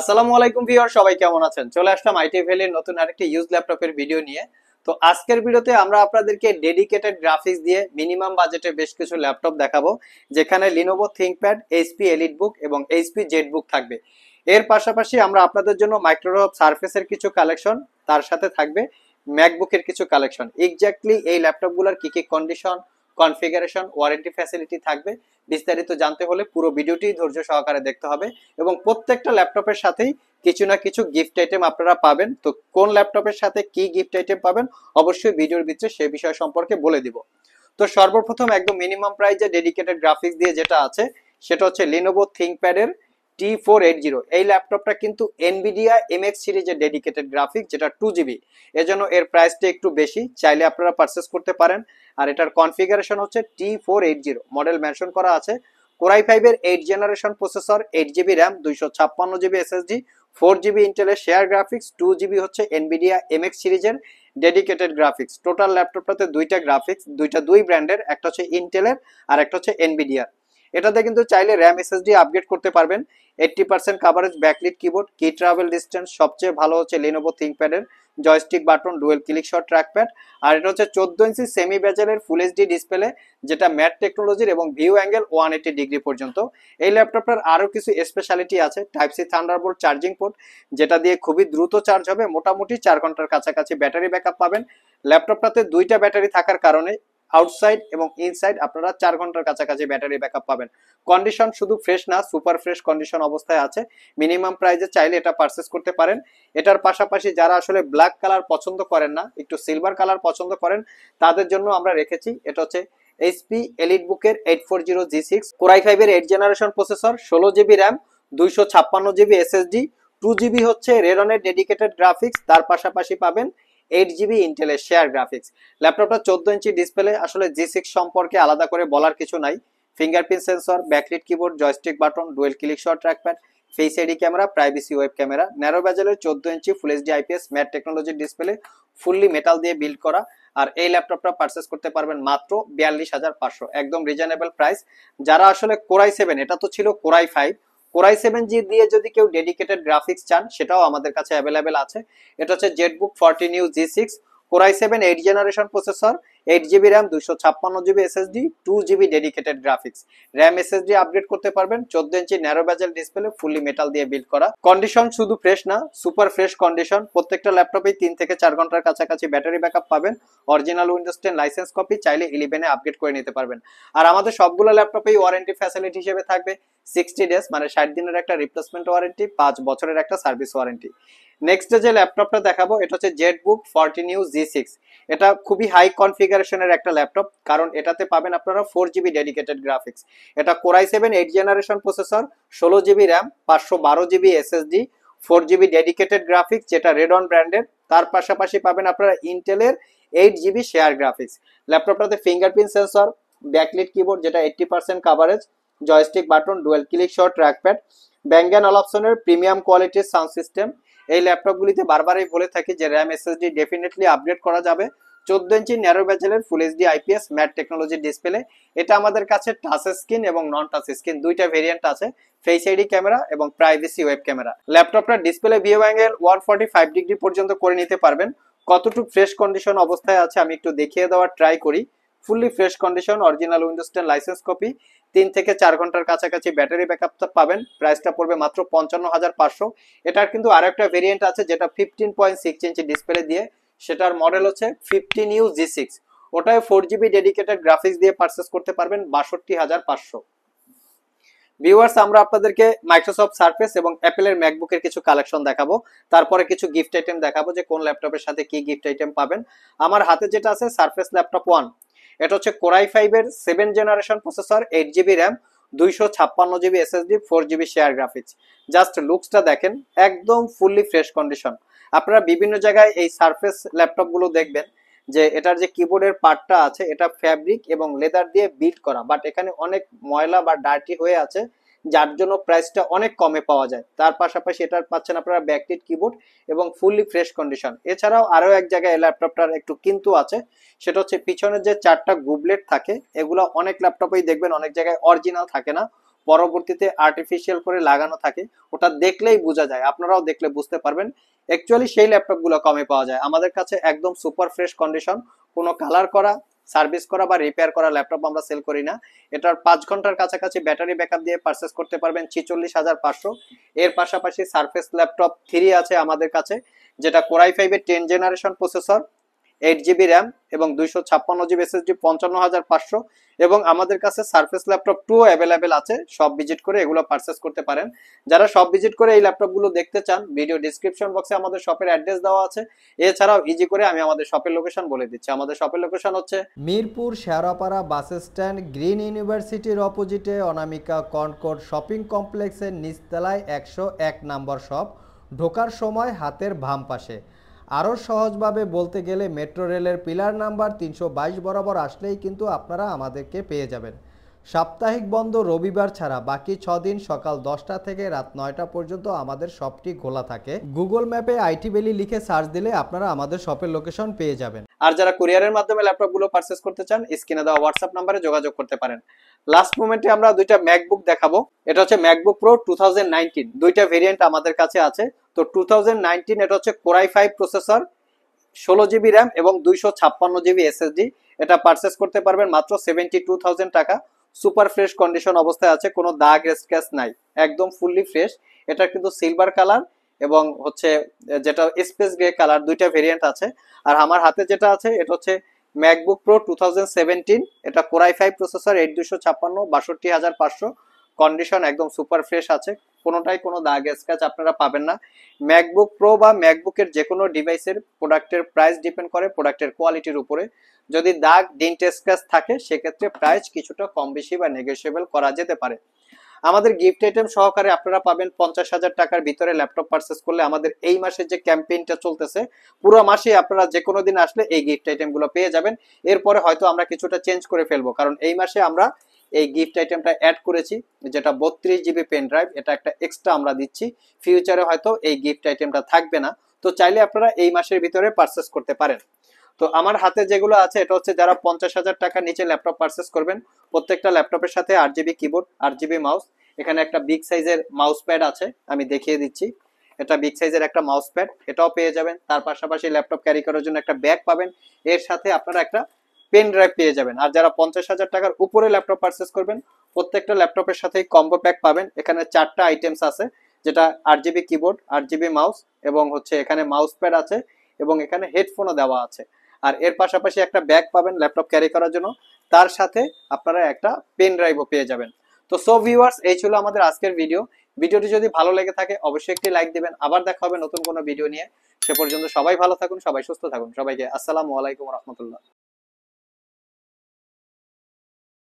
আসসালামু আলাইকুম ভিউয়ার সবাই কেমন আছেন চলে আসলাম আইটি ভ্যালির নতুন আরেকটি ইউজ ল্যাপটপের ভিডিও নিয়ে তো আজকের ভিডিওতে আমরা আপনাদেরকে ডেডিকেটেড গ্রাফিক্স দিয়ে মিনিমাম বাজেটে বেশ কিছু ল্যাপটপ দেখাবো যেখানে Lenovo ThinkPad HP EliteBook এবং এইচপি জেড বুক থাকবে এর পাশাপাশি আমরা আপনাদের জন্য মাইক্রোসফট সার্ফেসের কিছু কালেকশন তার সাথে থাকবে ম্যাকবুকের কিছু কালেকশন এক্স্যাক্টলি এই ল্যাপটপগুলোর কি কি কন্ডিশন কনফিগারেশন ওয়ারেন্টি ফ্যাসিলিটি থাকবে বিস্তারিত জানতে হলে পুরো ভিডিওটি ধৈর্য সহকারে দেখতে হবে এবং প্রত্যেকটা ল্যাপটপের সাথেই কিছু না কিছু গিফট আইটেম আপনারা পাবেন তো কোন ল্যাপটপের সাথে কি গিফট আইটেম পাবেন অবশ্যই ভিডিওর ভিতরে সেই বিষয় সম্পর্কে বলে দিব তো সর্বপ্রথম একদম মিনিমাম প্রাইজে ডেডিকেটেড গ্রাফিক্স দিয়ে যেটা আছে সেটা হচ্ছে লিনোভো থিঙ্কপ্যাডের টি ফোর এইট জিরো এই ল্যাপটপটা কিন্তু এনবিডিয়া এক্স সিরিজের ডেডিকেটেড গ্রাফিক্স যেটা টু জিবি এজন্য এর প্রাইসটা একটু বেশি চাইলে আপনারা পারচেস করতে পারেন আর এটার কনফিগারেশন হচ্ছে T four eight zero model mention করা আছে কোরাই ফাইভের eight generation processor eight GB RAM দুইশো ছাপ্পান্ন জিবি এসএসডি ফোর জিবি ইন্টেলের শেয়ার গ্রাফিক্স টু জিবি হচ্ছে এনবিডিয়া এক্স সিরিজের ডেডিকেটেড গ্রাফিক্স টোটাল ল্যাপটপটাতে দুইটা গ্রাফিক্স দুইটা দুই ব্র্যান্ডের একটা হচ্ছে ইন্টেলের আর একটা হচ্ছে এনবিডিয়ার এটাতে কিন্তু চাইলে র্যাম এসএসডি আপগ্রেড করতে পারবেন eighty percent coverage backlit keyboard key travel distance সবচেয়ে ভালো হচ্ছে লেনোভো থিঙ্কপ্যাডের joystick button dual click shot trackpad আর এটা হচ্ছে চোদ্দ ইঞ্চি সেমি ব্যাজেলের ফুল এইচডি ডিসপ্লে যেটা ম্যাট টেকনোলজির এবং view angle one eighty degree পর্যন্ত এই ল্যাপটপটার আরও কিছু স্পেশালিটি আছে type C Thunderbolt charging port যেটা দিয়ে খুবই দ্রুত চার্জ হবে মোটামুটি চার ঘন্টার কাছাকাছি ব্যাটারি ব্যাকআপ পাবেন ল্যাপটপটাতে দুইটা ব্যাটারি থাকার কারণে আউটসাইড এবং ইনসাইড আপনারা চার ঘন্টার কাছাকাছি ব্যাটারি ব্যাকআপ পাবেন কন্ডিশন শুধু ফ্রেশ না সুপার ফ্রেশ কন্ডিশন অবস্থায় আছে মিনিমাম প্রাইজে চাইলে এটা পারচেস করতে পারেন এটার পাশাপাশি যারা আসলে ব্ল্যাক কালার পছন্দ করেন না একটু সিলভার কালার পছন্দ করেন তাদের জন্য আমরা রেখেছি এটা হচ্ছে এইচপি এলিট বুকের eight four zero G six Core i ফাইভের এইট জেনারেশন প্রসেসর ষোলো জিবি র্যাম দুইশো ছাপ্পান্ন জিবি এসএসডি টু জিবি হচ্ছে রেডনের ডেডিকেটেড গ্রাফিক্স তার পাশাপাশি পাবেন এইট জিবি ইন্টেলের শেয়ার গ্রাফিক্স ল্যাপটপটা চোদ্দ ইঞ্চি ডিসপ্লে আসলে জি সিক্স সম্পর্কে আলাদা করে বলার কিছু নাই fingerprint sensor backlit keyboard joystick button dual click shot trackpad face ID camera privacy web camera narrow ব্যাজেলের চোদ্দ inch full HD IPS matte টেকনোলজির ডিসপ্লে ফুললি মেটাল দিয়ে বিল্ড করা আর এই ল্যাপটপটা পারচেস করতে পারবেন মাত্র বিয়াল্লিশ হাজার পাঁচশো একদম রিজনেবল প্রাইস যারা আসলে কোরাই সেভেন এটা তো ছিল Core i five Core i seven G দিয়ে যদি কেউ ডেডিকেটেড গ্রাফিক্স চান সেটাও আমাদের কাছে অ্যাভেলেবেল আছে এটা হচ্ছে ZBook fourteen U G six Core i seven eight generation processor eight GB RAM দুশো ছাপ্পান্ন GB SSD two GB dedicated graphics RAM SSD upgrade করতে পারবেন চোদ্দ inch narrow bezel display fully metal দিয়ে বিল্ড করা কন্ডিশন শুধু ফ্রেশ না super fresh condition প্রত্যেকটা ল্যাপটপে তিন থেকে চার ঘন্টার কাছাকাছি ব্যাটারি ব্যাকআপ পাবেন original Windows ten licence copy চাইলে ইলেভেনে আপগ্রেড করে নিতে পারবেন আর আমাদের সবগুলো ল্যাপটপেই ওয়ারেন্টি ফ্যাসিলিটি হিসেবে থাকবে সিক্সটি ডেজ মানে ষাট দিনের একটা রিপ্লেসমেন্ট ওয়ারেন্টি পাঁচ বছরের একটা সার্ভিস ওয়ারেন্টি নেক্সট যে ল্যাপটপটা দেখাবো এটা হচ্ছে ZBook fourteen U G six এটা খুবই হাই কনফিগারেশনের একটা ল্যাপটপ কারণ এটাতে পাবেন আপনারা ফোর জিবি ডেডিকেটেড গ্রাফিক্স এটা Core i seven eight generation processor ষোলো জিবি র্যাম পাঁচশো বারো GB SSD four GB dedicated graphics যেটা রেডন ব্র্যান্ডের তার পাশাপাশি পাবেন আপনারা ইন্টেলের এইট জিবি শেয়ার গ্রাফিক্স ল্যাপটপটাতে ফিঙ্গারপ্রিন্ট সেন্সর ব্যাকলিট কিবোর্ড যেটা eighty percent coverage joystick button dual click shot trackpad ব্যাঙ্গান অল অপশনের প্রিমিয়াম কোয়ালিটির সাউন্ড সিস্টেম এই ল্যাপটপগুলিতে বারবারই বলে থাকি যে র্যাম এসএসডি ডেফিনেটলি আপডেট করা যাবে চোদ্দ ইঞ্চি ন্যারো ব্যাচেলের ফুল এইচডি আইপিএস ম্যাট টেকনোলজির ডিসপ্লে এটা আমাদের কাছে টাচ স্ক্রিন এবং নন টাচ স্ক্রিন দুইটা ভেরিয়েন্ট আছে ফেস আইডি ক্যামেরা এবং প্রাইভেসি ওয়েব ক্যামেরা ল্যাপটপটা display view angle one forty five degree পর্যন্ত করে নিতে পারবেন কতটুকু ফ্রেশ কন্ডিশন অবস্থায় আছে আমি একটু দেখিয়ে দেওয়ার ট্রাই করি fully fresh condition original Windows ten licence copy তিন থেকে চার ঘন্টার কাছাকাছি ব্যাটারি আপটা পাবেন প্রাইসটা পড়বে মাত্র পঞ্চান্ন হাজার পাঁচশো এটার কিন্তু আর একটা ভেরিয়েন্ট আছে যেটা fifteen point six inch display দিয়ে সেটার মডেল হচ্ছে ফিফটিন ইউ জি সিক্স ওটায় ফোর জিবি ডেডিকেটেড গ্রাফিক্স দিয়ে পারচেস করতে পারবেন বাষট্টি হাজার পাঁচশো ভিউয়ার্স আমরা আপনাদেরকে মাইক্রোসফট সার্ফেস এবং অ্যাপেলের ম্যাকবুকের কিছু কালেকশন দেখাবো তারপরে কিছু গিফট আইটেম দেখাবো যে কোন ল্যাপটপের সাথে কি গিফট আইটেম পাবেন আমার হাতে যেটা আছে সার্ফেস ল্যাপটপ ওয়ান এটা হচ্ছে কোরাই ফাইভের seven generation processor eight GB RAM দুইশো ছাপ্পান্ন GB SSD four GB share graphics just লুকসটা দেখেন একদম ফুললি ফ্রেশ কন্ডিশন আপনারা বিভিন্ন জায়গায় এই সারফেস ল্যাপটপগুলো দেখবেন যে এটার যে কিবোর্ডের পার্টটা আছে এটা ফ্যাব্রিক এবং লেদার দিয়ে বিল্ড করা বাট এখানে অনেক ময়লা বা ডার্টি হয়ে আছে যার জন্য প্রাইসটা অনেক কমে পাওয়া যায় তার পাশাপাশি এটার পাচ্ছেন আপনারা ব্যাকটিড কিবোর্ড এবং ফুললি ফ্রেশ কন্ডিশন এছাড়াও আরও এক জায়গায় ল্যাপটপটার একটু কিন্তু আছে সেটা হচ্ছে পিছনের যে চারটা গুবলেট থাকে এগুলো অনেক ল্যাপটপেই দেখবেন অনেক জায়গায় অরিজিনাল থাকে না পরবর্তীতে আর্টিফিশিয়াল করে লাগানো থাকে ওটা দেখলেই বোঝা যায় আপনারাও দেখলে বুঝতে পারবেন অ্যাকচুয়ালি সেই ল্যাপটপগুলো কমে পাওয়া যায় আমাদের কাছে একদম সুপার ফ্রেশ কন্ডিশন কোনো কালার করা সার্ভিস করা বা রিপেয়ার করা ল্যাপটপ আমরা সেল করি না এটার পাঁচ ঘন্টার কাছাকাছি ব্যাটারি ব্যাকআপ দিয়ে পারচেস করতে পারবেন ছিচল্লিশ হাজার পাঁচশো এর পাশাপাশি সার্ফেস ল্যাপটপ থ্রি আছে আমাদের কাছে যেটা কোরাই ফাইভের ten generation processor eight GB RAM এবং দুইশো ছাপ্পান্ন জিবি এসএসডি পঞ্চান্ন হাজার পাঁচশো এবং আমাদের কাছে সার্ফেস ল্যাপটপ টু অ্যাভেলেবেল আছে সব ভিজিট করে এগুলো পারচেস করতে পারেন যারা সব ভিজিট করে এই ল্যাপটপগুলো দেখতে চান ভিডিও ডিসক্রিপশন বক্সে আমাদের শপের অ্যাড্রেস দেওয়া আছে এছাড়াও ইজি করে আমি আমাদের শপের লোকেশন বলে দিচ্ছি আমাদের শপের লোকেশন হচ্ছে Mirpur Shewrapara bus stand Green ইউনিভার্সিটির অপোজিটে অনামিকা কনকোট শপিং কমপ্লেক্সের নিচতলায় একশো এক নম্বর শপ ঢোকার সময় হাতের বাম পাশে আরও সহজভাবে বলতে গেলে মেট্রো রেলের পিলার নাম্বার তিনশো বরাবর আসলেই কিন্তু আপনারা আমাদেরকে পেয়ে যাবেন সাপ্তাহিক বন্ধ রবিবার ছাড়া বাকি ছ দিন সকাল দশটা থেকে রাত নয়টা পর্যন্ত আমাদের শপটি খোলা থাকে গুগল ম্যাপে আইটি বেলি লিখে সার্চ দিলে আপনারা আমাদের শপের লোকেশন পেয়ে যাবেন আর যারা কুরিয়ারের মাধ্যমে ল্যাপটপগুলো পারচেস করতে চান স্ক্রিনে দেওয়া হোয়াটসঅ্যাপ নাম্বারে যোগাযোগ করতে পারেন লাস্ট মোমেন্টে আমরা দুইটা ম্যাকবুক দেখাবো এটা হচ্ছে ম্যাকবুক প্রো টু দুইটা ভেরিয়েন্ট আমাদের কাছে আছে তো টু এটা হচ্ছে কোরাই ফাইভ প্রসেসর ষোলো জিবি র্যাম এবং দুইশো ছাপ্পান্ন জিবি এসএসডি এটা পারচেস করতে পারবেন মাত্র সেভেন্টি টু টাকা সুপার ফ্রেশ কন্ডিশন অবস্থায় আছে কোনো দাগ স্ক্যাচ নাই একদম ফুললি ফ্রেশ এটা কিন্তু সিলভার কালার এবং হচ্ছে যেটা স্পেস গ্রে কালার দুইটা ভেরিয়েন্ট আছে আর আমার হাতে যেটা আছে এটা হচ্ছে ম্যাকবুক প্রো টু এটা কোরাই ফাইভ প্রসেসর এইট দুশো ছাপ্পান্ন বাষট্টি হাজার পাঁচশো কন্ডিশন একদম সুপার ফ্রেশ আছে কোনোটাই কোনো দাগ স্ক্র্যাচ আপনারা পাবেন না ম্যাকবুক প্রো বা ম্যাকবুকের যে কোনো ডিভাইসের প্রোডাক্টের প্রাইস ডিপেন্ড করে প্রোডাক্টের কোয়ালিটির উপরে যদি দাগ ডিন্ট স্ক্র্যাচ থাকে সেক্ষেত্রে প্রাইস কিছুটা কম বেশি বা নেগোসিয়েবল করা যেতে পারে আমাদের গিফট আইটেম সহকারে আপনারা পাবেন পঞ্চাশ হাজার টাকার ভিতরে ল্যাপটপ পারচেস করলে আমাদের এই মাসে যে ক্যাম্পেইনটা চলতেছে পুরো মাসে আপনারা যে কোনো দিন আসলে এই গিফট আইটেমগুলো পেয়ে যাবেন এরপরে হয়তো আমরা কিছুটা চেঞ্জ করে ফেলবো কারণ এই মাসে আমরা এই গিফট আইটেমটা অ্যাড করেছি যেটা বত্রিশ জিবি পেন ড্রাইভ এটা একটা এক্সট্রা আমরা দিচ্ছি ফিউচারে হয়তো এই গিফট আইটেমটা থাকবে না তো চাইলে আপনারা এই মাসের ভিতরে পারচেস করতে পারেন তো আমার হাতে যেগুলো আছে এটা হচ্ছে যারা পঞ্চাশ হাজার টাকার নিচে ল্যাপটপ পারচেস করবেন প্রত্যেকটা ল্যাপটপের সাথে আট জিবি কিবোর্ড আট জিবি মাউস এখানে একটা বিগ সাইজের মাউস প্যাড আছে আমি দেখিয়ে দিচ্ছি এটা বিগ সাইজের একটা মাউস প্যাড এটাও পেয়ে যাবেন তার পাশাপাশি ল্যাপটপ ক্যারি করার জন্য একটা ব্যাগ পাবেন এর সাথে আপনারা একটা পেন ড্রাইভ পেয়ে যাবেন আর যারা পঞ্চাশ হাজার টাকার উপরে ল্যাপটপ পারচেস করবেন প্রত্যেকটা ল্যাপটপের সাথে কম্বো প্যাক পাবেন এখানে চারটা আইটেমস আছে যেটা আট জিবি কিবোর্ড আট জিবি মাউস এবং হচ্ছে এখানে মাউস প্যাড আছে এবং এখানে হেডফোনও দেওয়া আছে আর এর পাশাপাশি একটা ব্যাগ পাবেন ল্যাপটপ ক্যারি করার জন্য তার সাথে আপনারা একটা পেন ড্রাইভও পেয়ে যাবেন তো সো ভিউয়ার্স এই ছিল আমাদের আজকের ভিডিও ভিডিওটি যদি ভালো লেগে থাকে অবশ্যই একটি লাইক দেবেন আবার দেখা হবে নতুন কোনো ভিডিও নিয়ে সে পর্যন্ত সবাই ভালো থাকুন সবাই সুস্থ থাকুন সবাইকে আসসালামু আলাইকুম রহমতুল্লাহ